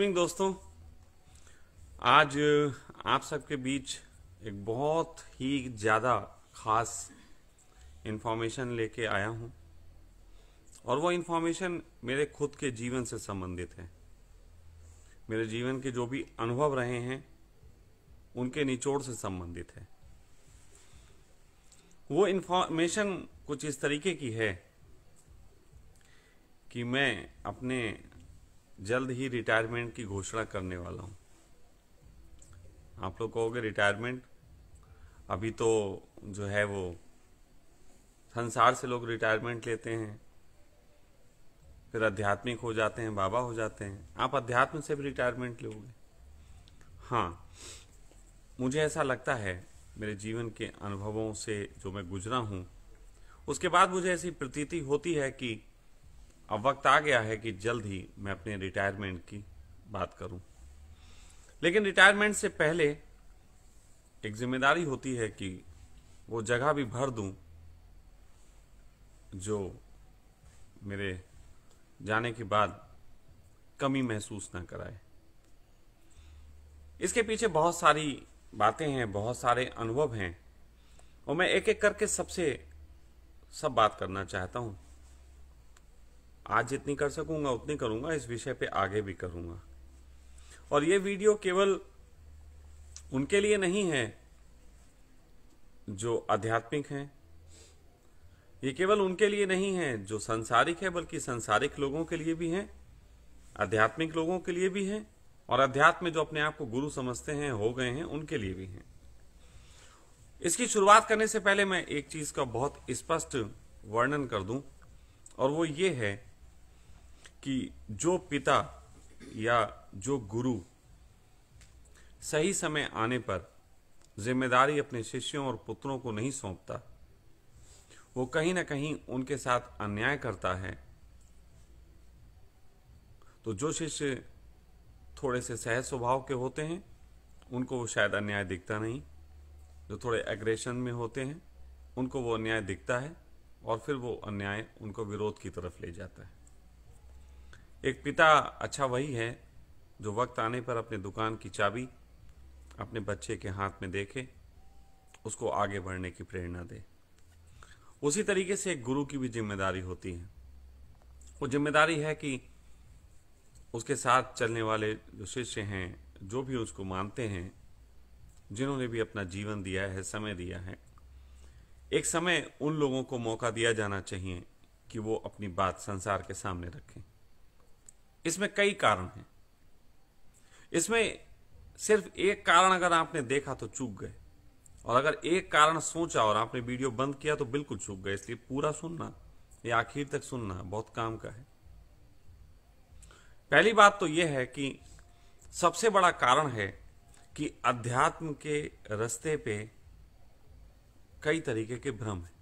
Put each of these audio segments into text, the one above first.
evening दोस्तों आज आप सबके बीच एक बहुत ही ज़्यादा खास इन्फॉर्मेशन लेके आया हूँ और वो इन्फॉर्मेशन मेरे खुद के जीवन से संबंधित है मेरे जीवन के जो भी अनुभव रहे हैं उनके निचोड़ से संबंधित है वो इन्फॉर्मेशन कुछ इस तरीके की है कि मैं अपने जल्द ही रिटायरमेंट की घोषणा करने वाला हूँ आप लोग कहोगे रिटायरमेंट अभी तो जो है वो संसार से लोग रिटायरमेंट लेते हैं फिर आध्यात्मिक हो जाते हैं बाबा हो जाते हैं आप अध्यात्म से भी रिटायरमेंट लोगे हाँ मुझे ऐसा लगता है मेरे जीवन के अनुभवों से जो मैं गुजरा हूँ उसके बाद मुझे ऐसी प्रतीति होती है कि अब वक्त आ गया है कि जल्द ही मैं अपने रिटायरमेंट की बात करूं लेकिन रिटायरमेंट से पहले एक जिम्मेदारी होती है कि वो जगह भी भर दूं जो मेरे जाने के बाद कमी महसूस ना कराए इसके पीछे बहुत सारी बातें हैं बहुत सारे अनुभव हैं और मैं एक एक करके सबसे सब बात करना चाहता हूँ आज जितनी कर सकूंगा उतनी करूंगा इस विषय पे आगे भी करूंगा और ये वीडियो केवल उनके लिए नहीं है जो आध्यात्मिक हैं ये केवल उनके लिए नहीं है जो संसारिक है बल्कि संसारिक लोगों के लिए भी हैं आध्यात्मिक लोगों के लिए भी हैं और अध्यात्म जो अपने आप को गुरु समझते हैं हो गए हैं उनके लिए भी हैं इसकी शुरुआत करने से पहले मैं एक चीज का बहुत स्पष्ट वर्णन कर दूं और वो ये है कि जो पिता या जो गुरु सही समय आने पर जिम्मेदारी अपने शिष्यों और पुत्रों को नहीं सौंपता वो कहीं ना कहीं उनके साथ अन्याय करता है तो जो शिष्य थोड़े से सहज स्वभाव के होते हैं उनको वो शायद अन्याय दिखता नहीं जो थोड़े एग्रेशन में होते हैं उनको वो अन्याय दिखता है और फिर वो अन्याय उनको विरोध की तरफ ले जाता है एक पिता अच्छा वही है जो वक्त आने पर अपने दुकान की चाबी अपने बच्चे के हाथ में देखे उसको आगे बढ़ने की प्रेरणा दे उसी तरीके से एक गुरु की भी जिम्मेदारी होती है वो जिम्मेदारी है कि उसके साथ चलने वाले जो शिष्य हैं जो भी उसको मानते हैं जिन्होंने भी अपना जीवन दिया है समय दिया है एक समय उन लोगों को मौका दिया जाना चाहिए कि वो अपनी बात संसार के सामने रखें इसमें कई कारण हैं इसमें सिर्फ एक कारण अगर आपने देखा तो चूक गए और अगर एक कारण सोचा और आपने वीडियो बंद किया तो बिल्कुल चूक गए इसलिए पूरा सुनना या आखिर तक सुनना बहुत काम का है पहली बात तो यह है कि सबसे बड़ा कारण है कि अध्यात्म के रस्ते पे कई तरीके के भ्रम हैं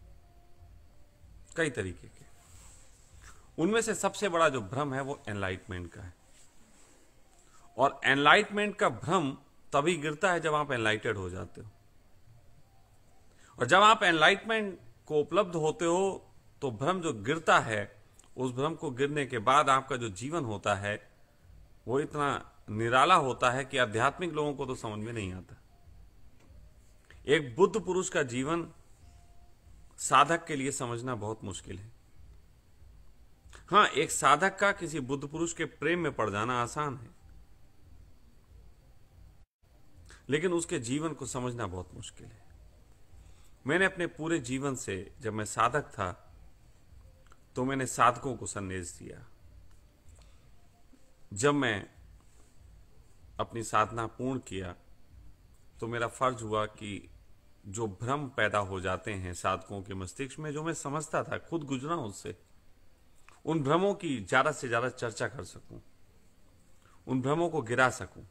कई तरीके के उनमें से सबसे बड़ा जो भ्रम है वो एनलाइटमेंट का है और एनलाइटमेंट का भ्रम तभी गिरता है जब आप एनलाइटेड हो जाते हो और जब आप एनलाइटमेंट को उपलब्ध होते हो तो भ्रम जो गिरता है उस भ्रम को गिरने के बाद आपका जो जीवन होता है वो इतना निराला होता है कि आध्यात्मिक लोगों को तो समझ में नहीं आता एक बुद्ध पुरुष का जीवन साधक के लिए समझना बहुत मुश्किल है हाँ एक साधक का किसी बुद्ध पुरुष के प्रेम में पड़ जाना आसान है लेकिन उसके जीवन को समझना बहुत मुश्किल है मैंने अपने पूरे जीवन से जब मैं साधक था तो मैंने साधकों को संदेश दिया जब मैं अपनी साधना पूर्ण किया तो मेरा फर्ज हुआ कि जो भ्रम पैदा हो जाते हैं साधकों के मस्तिष्क में जो मैं समझता था खुद गुजरा उससे उन भ्रमों की ज़्यादा से ज़्यादा चर्चा कर सकूं उन भ्रमों को गिरा सकूं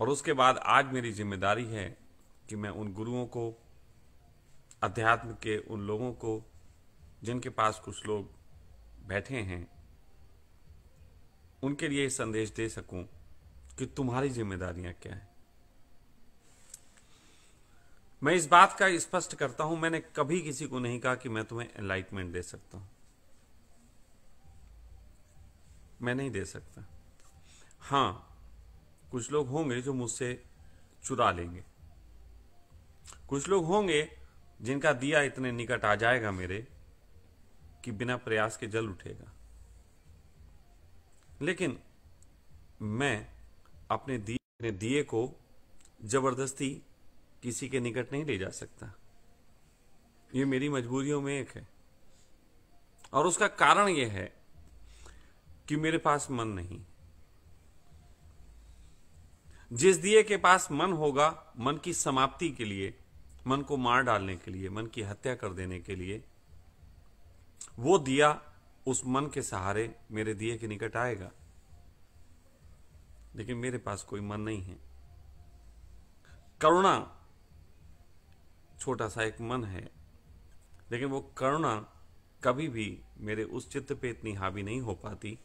और उसके बाद आज मेरी जिम्मेदारी है कि मैं उन गुरुओं को अध्यात्म के उन लोगों को जिनके पास कुछ लोग बैठे हैं उनके लिए संदेश दे सकूं कि तुम्हारी जिम्मेदारियां क्या हैं मैं इस बात का स्पष्ट करता हूं मैंने कभी किसी को नहीं कहा कि मैं तुम्हें एनलाइटमेंट दे सकता हूं मैं नहीं दे सकता हाँ कुछ लोग होंगे जो मुझसे चुरा लेंगे कुछ लोग होंगे जिनका दिया इतने निकट आ जाएगा मेरे कि बिना प्रयास के जल उठेगा लेकिन मैं अपने दिए अपने दिए को जबरदस्ती किसी के निकट नहीं ले जा सकता ये मेरी मजबूरियों में एक है और उसका कारण यह है कि मेरे पास मन नहीं जिस दिए के पास मन होगा मन की समाप्ति के लिए मन को मार डालने के लिए मन की हत्या कर देने के लिए वो दिया उस मन के सहारे मेरे दिए के निकट आएगा लेकिन मेरे पास कोई मन नहीं है करुणा छोटा सा एक मन है लेकिन वो करुणा कभी भी मेरे उस चित्त पे इतनी हावी नहीं हो पाती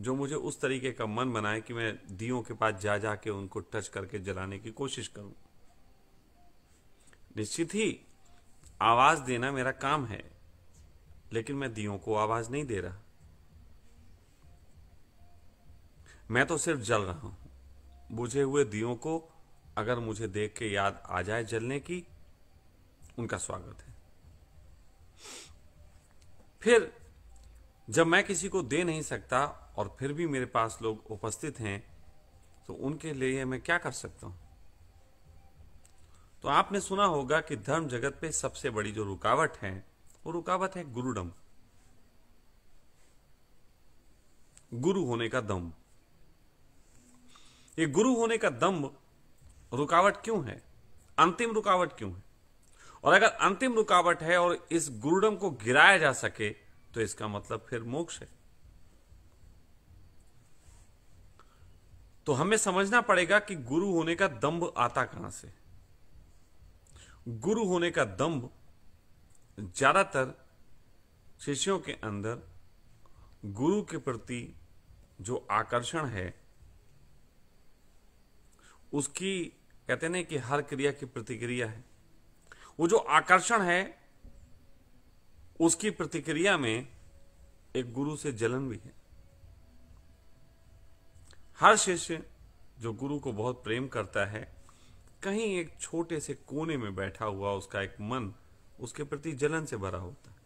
जो मुझे उस तरीके का मन बनाए कि मैं दियों के पास जा जा के उनको टच करके जलाने की कोशिश करूं निश्चित ही आवाज देना मेरा काम है लेकिन मैं दियों को आवाज नहीं दे रहा मैं तो सिर्फ जल रहा हूं बुझे हुए दियों को अगर मुझे देख के याद आ जाए जलने की उनका स्वागत है फिर जब मैं किसी को दे नहीं सकता और फिर भी मेरे पास लोग उपस्थित हैं तो उनके लिए मैं क्या कर सकता हूं तो आपने सुना होगा कि धर्म जगत पे सबसे बड़ी जो रुकावट है वो रुकावट है गुरुडम गुरु होने का दम ये गुरु होने का दम रुकावट क्यों है अंतिम रुकावट क्यों है और अगर अंतिम रुकावट है और इस गुरुडम को गिराया जा सके तो इसका मतलब फिर मोक्ष है तो हमें समझना पड़ेगा कि गुरु होने का दंभ आता कहां से गुरु होने का दंभ ज्यादातर शिष्यों के अंदर गुरु के प्रति जो आकर्षण है उसकी कहते ना कि हर क्रिया की प्रतिक्रिया है वो जो आकर्षण है उसकी प्रतिक्रिया में एक गुरु से जलन भी है हर शिष्य जो गुरु को बहुत प्रेम करता है कहीं एक छोटे से कोने में बैठा हुआ उसका एक मन उसके प्रति जलन से भरा होता है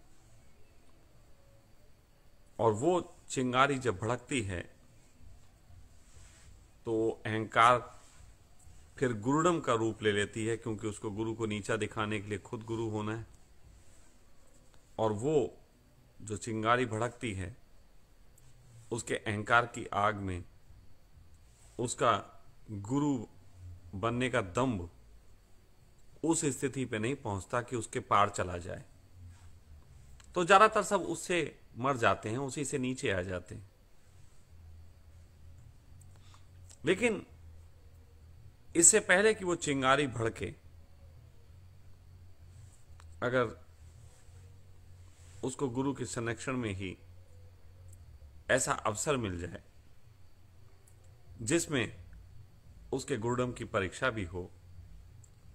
और वो चिंगारी जब भड़कती है तो अहंकार फिर गुरुडम का रूप ले लेती है क्योंकि उसको गुरु को नीचा दिखाने के लिए खुद गुरु होना है और वो जो चिंगारी भड़कती है उसके अहंकार की आग में उसका गुरु बनने का दम्भ उस स्थिति पे नहीं पहुंचता कि उसके पार चला जाए तो ज़्यादातर सब उससे मर जाते हैं उसी से नीचे आ जाते हैं लेकिन इससे पहले कि वो चिंगारी भड़के अगर उसको गुरु के संरक्षण में ही ऐसा अवसर मिल जाए जिसमें उसके गुरुडम की परीक्षा भी हो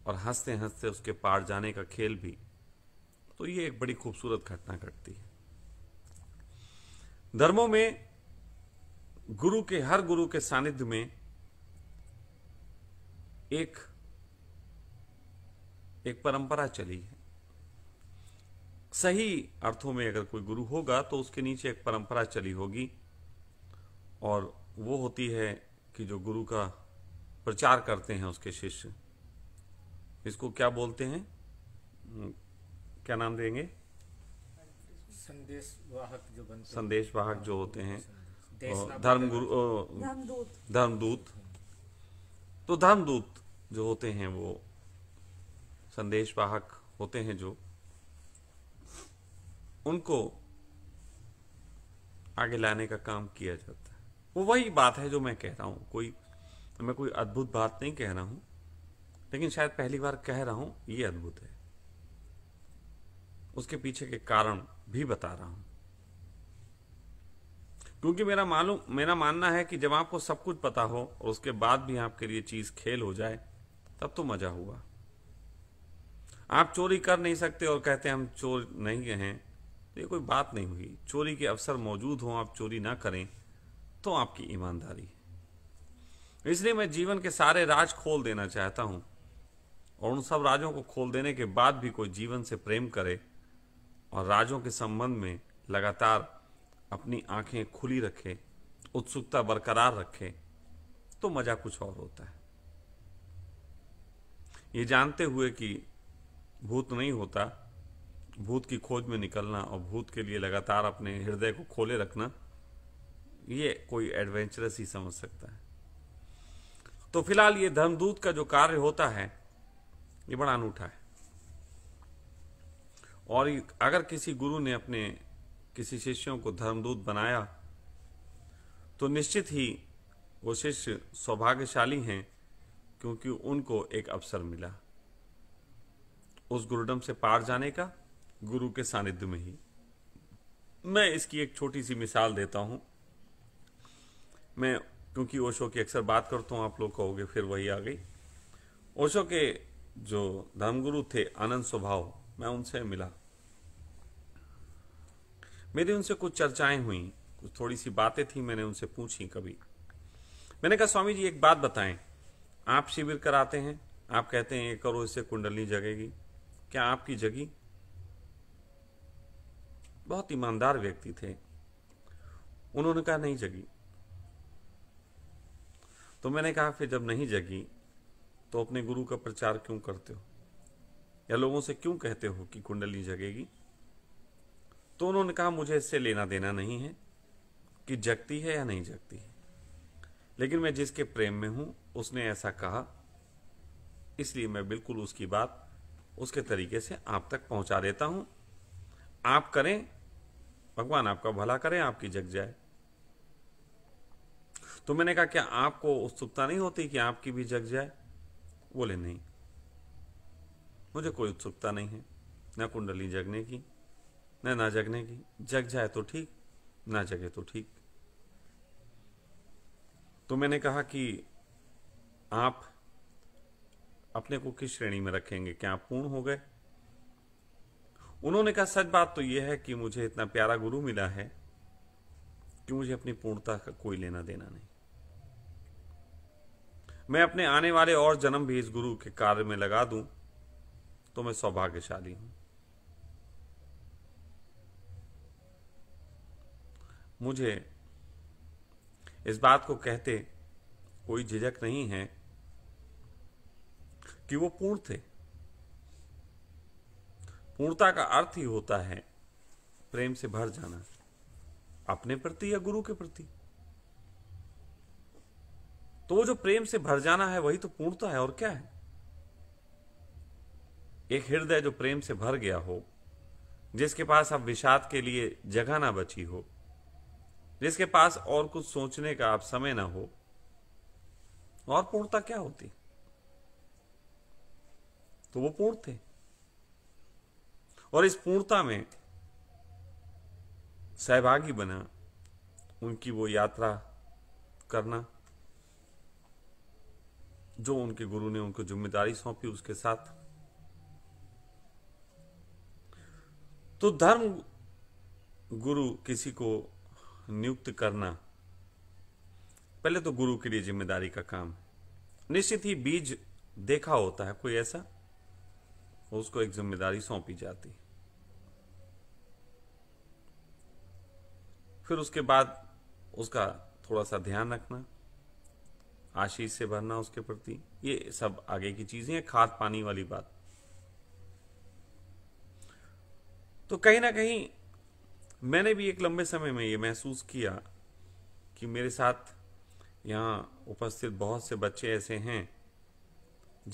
और हंसते हंसते उसके पार जाने का खेल भी तो ये एक बड़ी खूबसूरत घटना घटती है धर्मों में गुरु के हर गुरु के सानिध्य में एक एक परंपरा चली है सही अर्थों में अगर कोई गुरु होगा तो उसके नीचे एक परंपरा चली होगी और वो होती है कि जो गुरु का प्रचार करते हैं उसके शिष्य इसको क्या बोलते हैं हम्म, क्या नाम देंगे संदेश वाहक जो बनते संदेश जो होते हैं धर्म गुरु धर्मदूत तो धर्मदूत जो होते हैं वो संदेशवाहक होते हैं जो उनको आगे लाने का काम किया जाता है वो वही बात है जो मैं कह रहा हूँ कोई मैं कोई अद्भुत बात नहीं कह रहा हूँ लेकिन शायद पहली बार कह रहा हूँ ये अद्भुत है उसके पीछे के कारण भी बता रहा हूँ क्योंकि मेरा मालूम मेरा मानना है कि जब आपको सब कुछ पता हो और उसके बाद भी आपके लिए चीज़ खेल हो जाए तब तो मज़ा हुआ आप चोरी कर नहीं सकते और कहते हम चोर नहीं हैं तो ये कोई बात नहीं हुई चोरी के अवसर मौजूद हों आप चोरी ना करें तो आपकी ईमानदारी है इसलिए मैं जीवन के सारे राज खोल देना चाहता हूं और उन सब राजों को खोल देने के बाद भी कोई जीवन से प्रेम करे और राजों के संबंध में लगातार अपनी आंखें खुली रखे उत्सुकता बरकरार रखे तो मज़ा कुछ और होता है ये जानते हुए कि भूत नहीं होता भूत की खोज में निकलना और भूत के लिए लगातार अपने हृदय को खोले रखना ये कोई एडवेंचरस ही समझ सकता है तो फिलहाल ये धर्मदूत का जो कार्य होता है ये बड़ा अनूठा है और अगर किसी गुरु ने अपने किसी शिष्यों को धर्मदूत बनाया तो निश्चित ही वो शिष्य सौभाग्यशाली हैं क्योंकि उनको एक अवसर मिला उस गुरुडम से पार जाने का गुरु के सानिध्य में ही मैं इसकी एक छोटी सी मिसाल देता हूं मैं क्योंकि ओशो की अक्सर बात करता हूँ आप लोग कहोगे फिर वही आ गई ओशो के जो धर्मगुरु थे आनंद स्वभाव मैं उनसे मिला मेरी उनसे कुछ चर्चाएं हुई कुछ थोड़ी सी बातें थी मैंने उनसे पूछी कभी मैंने कहा स्वामी जी एक बात बताएं आप शिविर कराते हैं आप कहते हैं ये करो इससे कुंडली जगेगी क्या आपकी जगी बहुत ईमानदार व्यक्ति थे उन्होंने कहा नहीं जगी तो मैंने कहा फिर जब नहीं जगी तो अपने गुरु का प्रचार क्यों करते हो या लोगों से क्यों कहते हो कि कुंडली जगेगी तो उन्होंने कहा मुझे इससे लेना देना नहीं है कि जगती है या नहीं जगती है लेकिन मैं जिसके प्रेम में हूं उसने ऐसा कहा इसलिए मैं बिल्कुल उसकी बात उसके तरीके से आप तक पहुंचा देता हूं आप करें भगवान आपका भला करें आपकी जग जाए तो मैंने कहा क्या आपको उत्सुकता नहीं होती कि आपकी भी जग जाए बोले नहीं मुझे कोई उत्सुकता नहीं है ना कुंडली जगने की न ना जगने की जग जाए तो ठीक ना जगे तो ठीक तो मैंने कहा कि आप अपने को किस श्रेणी में रखेंगे क्या आप पूर्ण हो गए उन्होंने कहा सच बात तो यह है कि मुझे इतना प्यारा गुरु मिला है कि मुझे अपनी पूर्णता का कोई लेना देना नहीं मैं अपने आने वाले और जन्म भी इस गुरु के कार्य में लगा दूं तो मैं सौभाग्यशाली हूं मुझे इस बात को कहते कोई झिझक नहीं है कि वो पूर्ण थे पूर्णता का अर्थ ही होता है प्रेम से भर जाना अपने प्रति या गुरु के प्रति तो वो जो प्रेम से भर जाना है वही तो पूर्णता है और क्या है एक हृदय जो प्रेम से भर गया हो जिसके पास अब विषाद के लिए जगह ना बची हो जिसके पास और कुछ सोचने का आप समय ना हो और पूर्णता क्या होती तो वो पूर्ण थे और इस पूर्णता में सहभागी बना उनकी वो यात्रा करना जो उनके गुरु ने उनको जिम्मेदारी सौंपी उसके साथ तो धर्म गुरु किसी को नियुक्त करना पहले तो गुरु के लिए जिम्मेदारी का काम निश्चित ही बीज देखा होता है कोई ऐसा उसको एक जिम्मेदारी सौंपी जाती है फिर उसके बाद उसका थोड़ा सा ध्यान रखना आशीष से भरना उसके प्रति ये सब आगे की चीजें हैं खाद पानी वाली बात तो कहीं ना कहीं मैंने भी एक लंबे समय में ये महसूस किया कि मेरे साथ यहाँ उपस्थित बहुत से बच्चे ऐसे हैं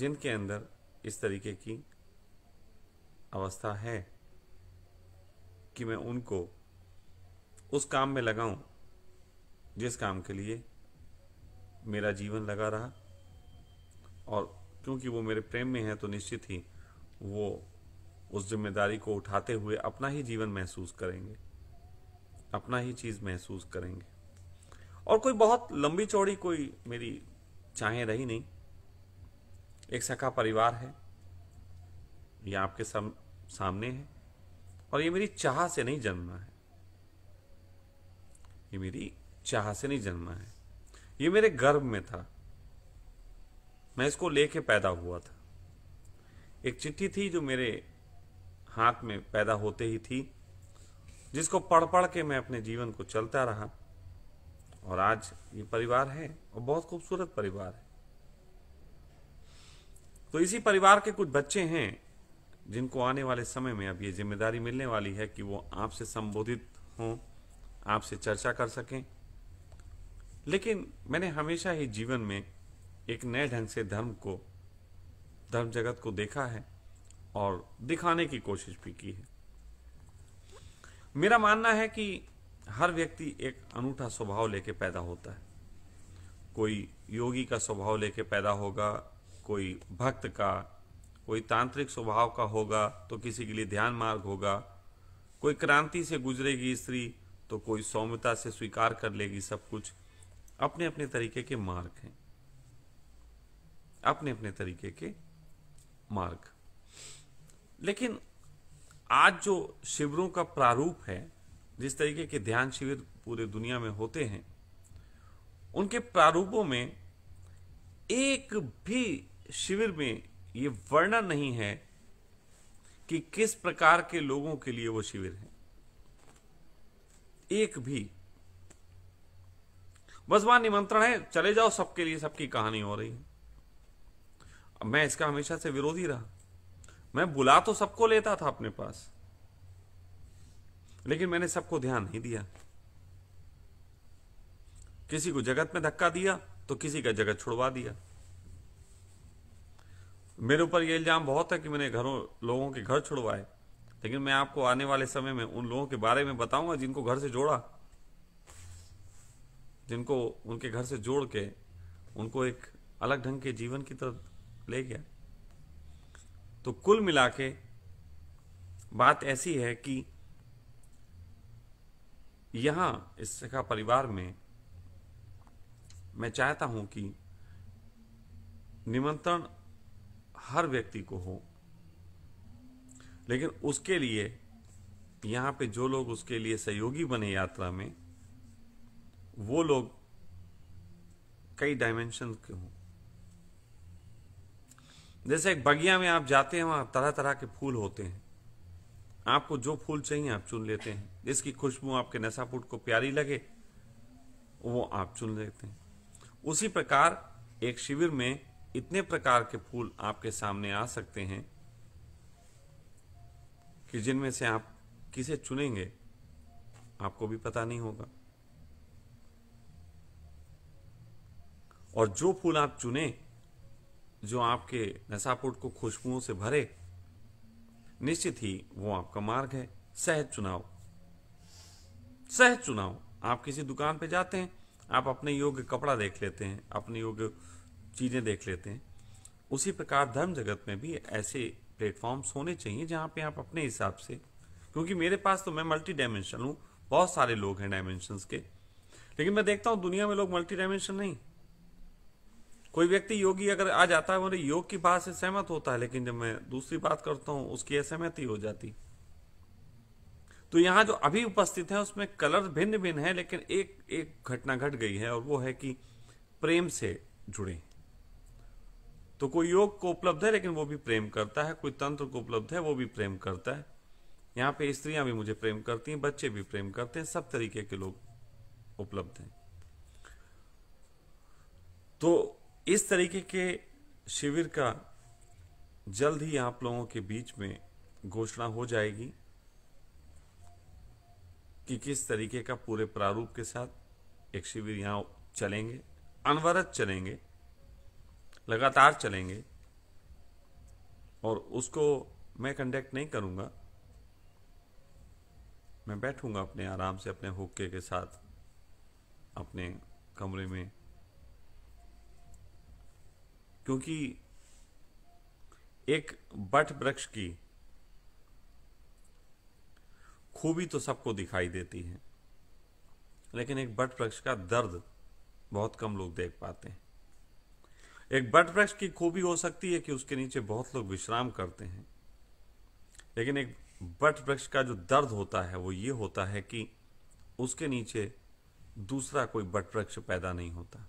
जिनके अंदर इस तरीके की अवस्था है कि मैं उनको उस काम में लगाऊं जिस काम के लिए मेरा जीवन लगा रहा और क्योंकि वो मेरे प्रेम में है तो निश्चित ही वो उस जिम्मेदारी को उठाते हुए अपना ही जीवन महसूस करेंगे अपना ही चीज़ महसूस करेंगे और कोई बहुत लंबी चौड़ी कोई मेरी चाहें रही नहीं एक सखा परिवार है ये आपके सामने है और ये मेरी चाह से नहीं जन्मा है ये मेरी चाह से नहीं जन्मा है ये मेरे गर्भ में था मैं इसको लेके पैदा हुआ था एक चिट्ठी थी जो मेरे हाथ में पैदा होते ही थी जिसको पढ़ पढ़ के मैं अपने जीवन को चलता रहा और आज ये परिवार है और बहुत खूबसूरत परिवार है तो इसी परिवार के कुछ बच्चे हैं जिनको आने वाले समय में अब ये जिम्मेदारी मिलने वाली है कि वो आपसे संबोधित हों आपसे चर्चा कर सकें लेकिन मैंने हमेशा ही जीवन में एक नए ढंग से धर्म को धर्म जगत को देखा है और दिखाने की कोशिश भी की है मेरा मानना है कि हर व्यक्ति एक अनूठा स्वभाव लेके पैदा होता है कोई योगी का स्वभाव लेके पैदा होगा कोई भक्त का कोई तांत्रिक स्वभाव का होगा तो किसी के लिए ध्यान मार्ग होगा कोई क्रांति से गुजरेगी स्त्री तो कोई सौम्यता से स्वीकार कर लेगी सब कुछ अपने अपने तरीके के मार्ग हैं अपने अपने तरीके के मार्ग लेकिन आज जो शिविरों का प्रारूप है जिस तरीके के ध्यान शिविर पूरे दुनिया में होते हैं उनके प्रारूपों में एक भी शिविर में ये वर्णन नहीं है कि किस प्रकार के लोगों के लिए वो शिविर है एक भी बस वहां निमंत्रण है चले जाओ सबके लिए सबकी कहानी हो रही है मैं इसका हमेशा से विरोधी रहा मैं बुला तो सबको लेता था अपने पास लेकिन मैंने सबको ध्यान नहीं दिया किसी को जगत में धक्का दिया तो किसी का जगत छुड़वा दिया मेरे ऊपर यह इल्जाम बहुत है कि मैंने घरों लोगों के घर छुड़वाए लेकिन मैं आपको आने वाले समय में उन लोगों के बारे में बताऊंगा जिनको घर से जोड़ा जिनको उनके घर से जोड़ के उनको एक अलग ढंग के जीवन की तरफ ले गया तो कुल मिला के बात ऐसी है कि यहां इस सखा परिवार में मैं चाहता हूं कि निमंत्रण हर व्यक्ति को हो लेकिन उसके लिए यहाँ पे जो लोग उसके लिए सहयोगी बने यात्रा में वो लोग कई डायमेंशन के हों जैसे एक बगिया में आप जाते हैं वहाँ तरह तरह के फूल होते हैं आपको जो फूल चाहिए आप चुन लेते हैं जिसकी खुशबू आपके नशापुट को प्यारी लगे वो आप चुन लेते हैं उसी प्रकार एक शिविर में इतने प्रकार के फूल आपके सामने आ सकते हैं कि जिनमें से आप किसे चुनेंगे आपको भी पता नहीं होगा और जो फूल आप चुने जो आपके नशापुट को खुशबुओं से भरे निश्चित ही वो आपका मार्ग है सहज चुनाव सहज चुनाव आप किसी दुकान पे जाते हैं आप अपने योग्य कपड़ा देख लेते हैं अपने योग्य चीज़ें देख लेते हैं उसी प्रकार धर्म जगत में भी ऐसे प्लेटफॉर्म्स होने चाहिए जहाँ पे आप अपने हिसाब से क्योंकि मेरे पास तो मैं मल्टी डायमेंशन हूँ बहुत सारे लोग हैं डायमेंशंस के लेकिन मैं देखता हूँ दुनिया में लोग मल्टी डायमेंशन नहीं कोई व्यक्ति योगी अगर आ जाता है मेरे योग की बात से सहमत होता है लेकिन जब मैं दूसरी बात करता हूँ उसकी असहमति हो जाती तो यहाँ जो अभी उपस्थित है उसमें कलर भिन्न भिन्न है लेकिन एक एक घटना घट गई है और वो है कि प्रेम से जुड़े तो कोई योग को उपलब्ध है लेकिन वो भी प्रेम करता है कोई तंत्र को उपलब्ध है वो भी प्रेम करता है यहाँ पे स्त्रियां भी मुझे प्रेम करती हैं बच्चे भी प्रेम करते हैं सब तरीके के लोग उपलब्ध हैं तो इस तरीके के शिविर का जल्द ही आप लोगों के बीच में घोषणा हो जाएगी कि किस तरीके का पूरे प्रारूप के साथ एक शिविर यहाँ चलेंगे अनवरत चलेंगे लगातार चलेंगे और उसको मैं कंडक्ट नहीं करूँगा मैं बैठूँगा अपने आराम से अपने हुक्के के साथ अपने कमरे में क्योंकि एक बट वृक्ष की खूबी तो सबको दिखाई देती है लेकिन एक बट वृक्ष का दर्द बहुत कम लोग देख पाते हैं एक बट वृक्ष की खूबी हो सकती है कि उसके नीचे बहुत लोग विश्राम करते हैं लेकिन एक बट वृक्ष का जो दर्द होता है वो ये होता है कि उसके नीचे दूसरा कोई बट वृक्ष पैदा नहीं होता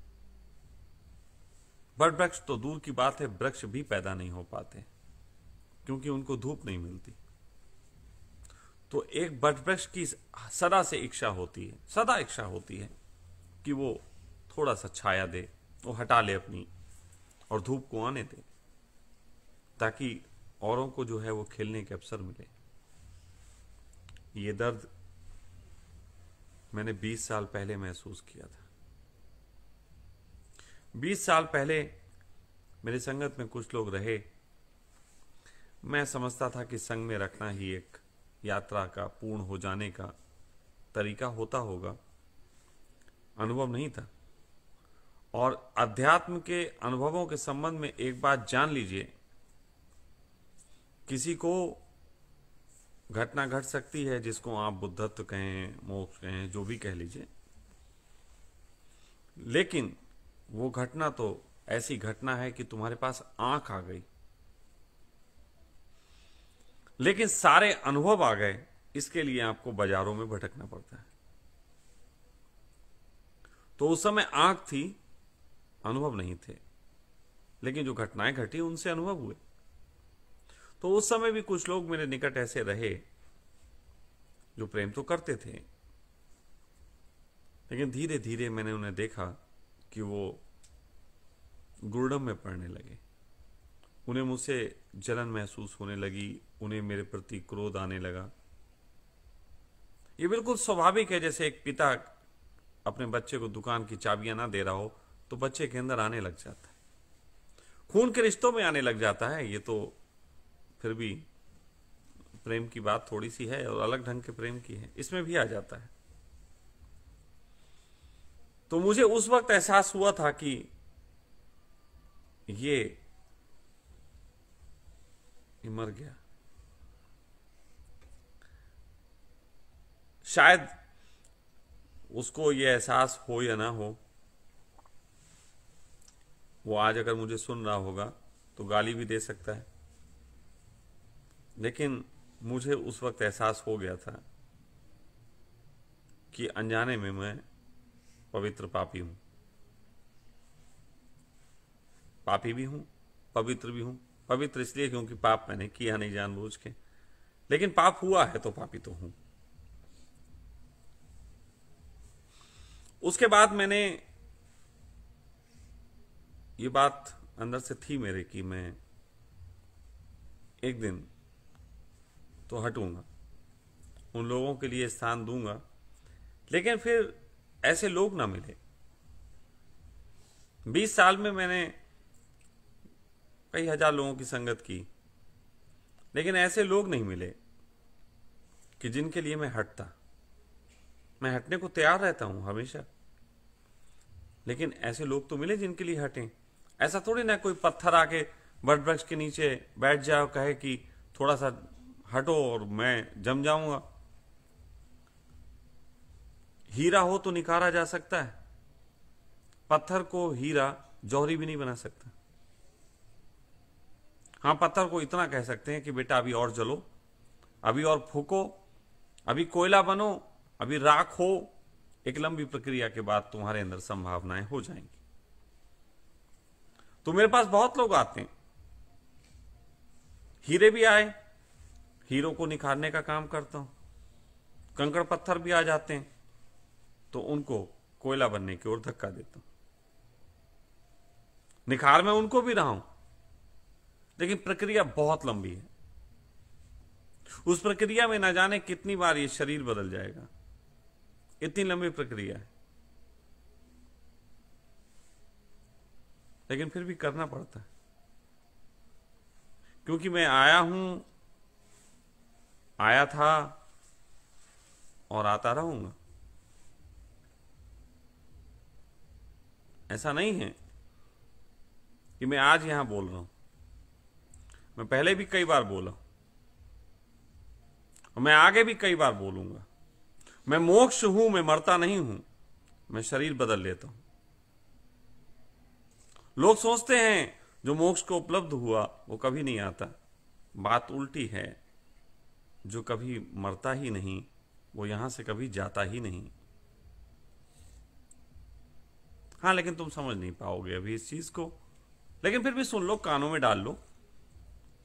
बट वृक्ष तो दूर की बात है वृक्ष भी पैदा नहीं हो पाते क्योंकि उनको धूप नहीं मिलती तो एक बट वृक्ष की सदा से इच्छा होती है सदा इच्छा होती है कि वो थोड़ा सा छाया दे वो हटा ले अपनी और धूप को आने दें ताकि औरों को जो है वो खेलने के अवसर मिले ये दर्द मैंने 20 साल पहले महसूस किया था 20 साल पहले मेरी संगत में कुछ लोग रहे मैं समझता था कि संग में रखना ही एक यात्रा का पूर्ण हो जाने का तरीका होता होगा अनुभव नहीं था और अध्यात्म के अनुभवों के संबंध में एक बात जान लीजिए किसी को घटना घट सकती है जिसको आप बुद्धत्व कहें मोक्ष कहें जो भी कह लीजिए लेकिन वो घटना तो ऐसी घटना है कि तुम्हारे पास आंख आ गई लेकिन सारे अनुभव आ गए इसके लिए आपको बाजारों में भटकना पड़ता है तो उस समय आंख थी अनुभव नहीं थे लेकिन जो घटनाएं घटी उनसे अनुभव हुए तो उस समय भी कुछ लोग मेरे निकट ऐसे रहे जो प्रेम तो करते थे लेकिन धीरे धीरे मैंने उन्हें देखा कि वो गुरडम में पड़ने लगे उन्हें मुझसे जलन महसूस होने लगी उन्हें मेरे प्रति क्रोध आने लगा ये बिल्कुल स्वाभाविक है जैसे एक पिता अपने बच्चे को दुकान की चाबियां ना दे रहा हो तो बच्चे के अंदर आने लग जाता है खून के रिश्तों में आने लग जाता है ये तो फिर भी प्रेम की बात थोड़ी सी है और अलग ढंग के प्रेम की है इसमें भी आ जाता है तो मुझे उस वक्त एहसास हुआ था कि ये, मर गया शायद उसको ये एहसास हो या ना हो वो आज अगर मुझे सुन रहा होगा तो गाली भी दे सकता है लेकिन मुझे उस वक्त एहसास हो गया था कि अनजाने में मैं पवित्र पापी हूं पापी भी हूं पवित्र भी हूं पवित्र इसलिए क्योंकि पाप मैंने किया नहीं जानबूझ के लेकिन पाप हुआ है तो पापी तो हूं उसके बाद मैंने ये बात अंदर से थी मेरे कि मैं एक दिन तो हटूंगा उन लोगों के लिए स्थान दूंगा लेकिन फिर ऐसे लोग ना मिले 20 साल में मैंने कई हजार लोगों की संगत की लेकिन ऐसे लोग नहीं मिले कि जिनके लिए मैं हटता मैं हटने को तैयार रहता हूं हमेशा लेकिन ऐसे लोग तो मिले जिनके लिए हटें ऐसा थोड़ी ना कोई पत्थर आके वट वृक्ष के नीचे बैठ जाए और कहे कि थोड़ा सा हटो और मैं जम जाऊंगा हीरा हो तो निकारा जा सकता है पत्थर को हीरा जौहरी भी नहीं बना सकता हाँ पत्थर को इतना कह सकते हैं कि बेटा अभी और जलो अभी और फूको अभी कोयला बनो अभी राख हो एक लंबी प्रक्रिया के बाद तुम्हारे अंदर संभावनाएं हो जाएंगी तो मेरे पास बहुत लोग आते हैं हीरे भी आए हीरो को निखारने का काम करता हूं कंकड़ पत्थर भी आ जाते हैं तो उनको कोयला बनने की ओर धक्का देता हूं निखार में उनको भी रहा हूं लेकिन प्रक्रिया बहुत लंबी है उस प्रक्रिया में ना जाने कितनी बार ये शरीर बदल जाएगा इतनी लंबी प्रक्रिया है लेकिन फिर भी करना पड़ता है क्योंकि मैं आया हूं आया था और आता रहूंगा ऐसा नहीं है कि मैं आज यहां बोल रहा हूं मैं पहले भी कई बार बोला और मैं आगे भी कई बार बोलूंगा मैं मोक्ष हूं मैं मरता नहीं हूं मैं शरीर बदल लेता हूं लोग सोचते हैं जो मोक्ष को उपलब्ध हुआ वो कभी नहीं आता बात उल्टी है जो कभी मरता ही नहीं वो यहां से कभी जाता ही नहीं हाँ लेकिन तुम समझ नहीं पाओगे अभी इस चीज को लेकिन फिर भी सुन लो कानों में डाल लो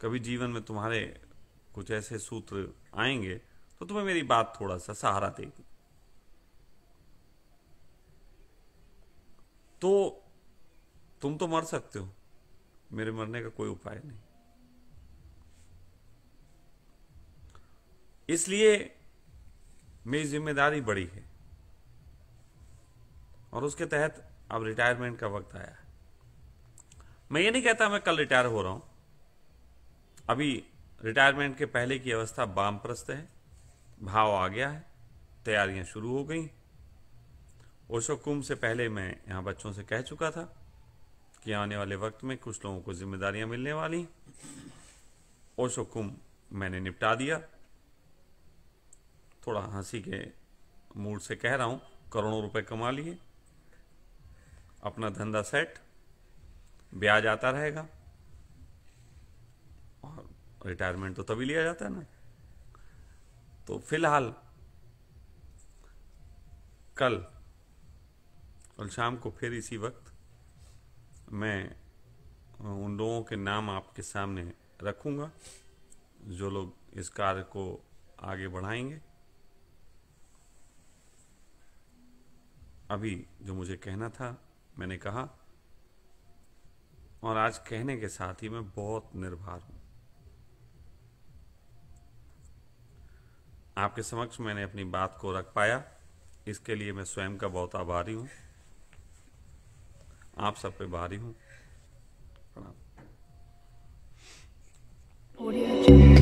कभी जीवन में तुम्हारे कुछ ऐसे सूत्र आएंगे तो तुम्हें मेरी बात थोड़ा सा सहारा देगी तो तुम तो मर सकते हो मेरे मरने का कोई उपाय नहीं इसलिए मेरी जिम्मेदारी बड़ी है और उसके तहत अब रिटायरमेंट का वक्त आया मैं ये नहीं कहता मैं कल रिटायर हो रहा हूं अभी रिटायरमेंट के पहले की अवस्था बामप्रस्त है भाव आ गया है तैयारियां शुरू हो गई ओशो कुंभ से पहले मैं यहां बच्चों से कह चुका था कि आने वाले वक्त में कुछ लोगों को जिम्मेदारियां मिलने वाली उस हुक्म मैंने निपटा दिया थोड़ा हंसी के मूड से कह रहा हूं करोड़ों रुपए कमा लिए अपना धंधा सेट ब्याज आता रहेगा और रिटायरमेंट तो तभी लिया जाता है ना तो फिलहाल कल कल शाम को फिर इसी वक्त मैं उन लोगों के नाम आपके सामने रखूँगा जो लोग इस कार्य को आगे बढ़ाएंगे अभी जो मुझे कहना था मैंने कहा और आज कहने के साथ ही मैं बहुत निर्भर हूं आपके समक्ष मैंने अपनी बात को रख पाया इसके लिए मैं स्वयं का बहुत आभारी हूं आप सब पे भारी हूँ प्रणाम